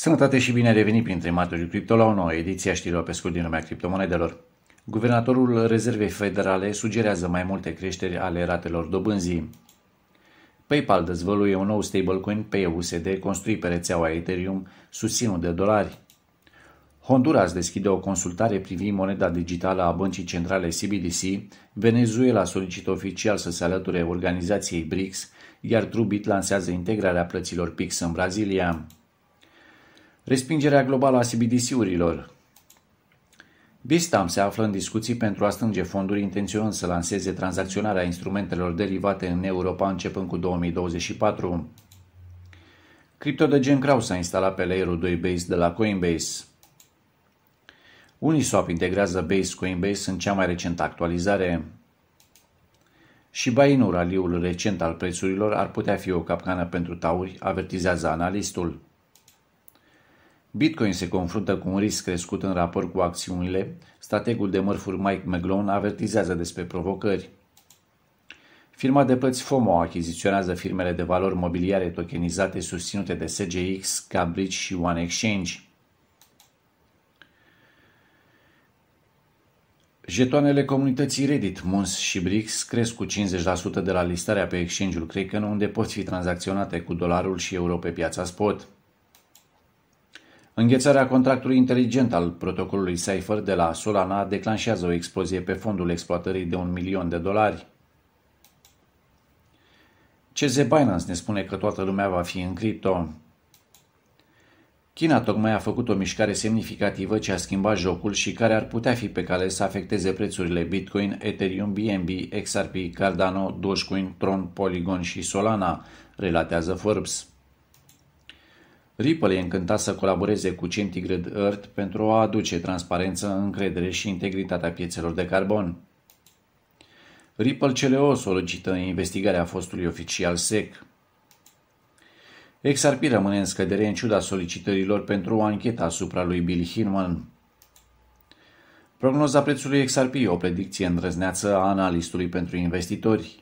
Sănătate și bine revenit printre maturi cripto la o nouă ediție a știrilor pe scurt din lumea criptomonedelor. Guvernatorul Rezervei Federale sugerează mai multe creșteri ale ratelor dobânzii. PayPal dezvăluie un nou stablecoin pe USD construit pe rețeaua Ethereum, susținut de dolari. Honduras deschide o consultare privind moneda digitală a băncii centrale CBDC, Venezuela solicită oficial să se alăture organizației BRICS, iar Trubit lansează integrarea plăților PIX în Brazilia. Respingerea globală a CBDC-urilor. Bistam se află în discuții pentru a strânge fonduri intenționând să lanseze tranzacționarea instrumentelor derivate în Europa începând cu 2024. Cripto de gen Kraus a instalat pe layer 2 Base de la Coinbase. Uniswap integrează Base Coinbase în cea mai recentă actualizare. Și Bainur, aliul recent al prețurilor, ar putea fi o capcană pentru tauri, avertizează analistul. Bitcoin se confruntă cu un risc crescut în raport cu acțiunile, strategul de mărfuri Mike McGlone avertizează despre provocări. Firma de plăți FOMO achiziționează firmele de valori mobiliare tokenizate susținute de SGX, Cambridge și One Exchange. Jetoanele comunității Reddit, Mons și Brix cresc cu 50% de la listarea pe exchange-ul Kraken, unde pot fi tranzacționate cu dolarul și euro pe piața spot. Înghețarea contractului inteligent al protocolului Cypher de la Solana declanșează o explozie pe fondul exploatării de un milion de dolari. CZ Binance ne spune că toată lumea va fi în cripto. China tocmai a făcut o mișcare semnificativă ce a schimbat jocul și care ar putea fi pe cale să afecteze prețurile Bitcoin, Ethereum, BNB, XRP, Cardano, Dogecoin, Tron, Polygon și Solana, relatează Forbes. Ripple e încântat să colaboreze cu Centigrade Earth pentru a aduce transparență, încredere și integritatea piețelor de carbon. Ripple CLO solicită investigarea fostului oficial SEC. XRP rămâne în scădere în ciuda solicitărilor pentru o anchetă asupra lui Bill Hinman. Prognoza prețului XRP, o predicție îndrăzneață a analistului pentru investitori.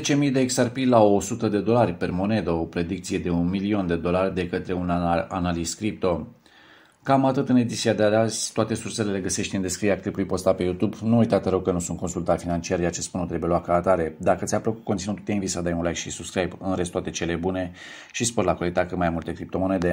10.000 de XRP la 100 de dolari per monedă, o predicție de un milion de dolari de către un analist cripto. Cam atât în ediția de azi, toate sursele le găsești în descrierea clipului postat pe YouTube. Nu uita, te rog, că nu sunt consultat financiar, iar ce spun nu trebuie luat ca atare. Dacă ți-a plăcut conținutul, te invit să dai un like și subscribe. În rest, toate cele bune și spor la calitate că mai multe criptomonede.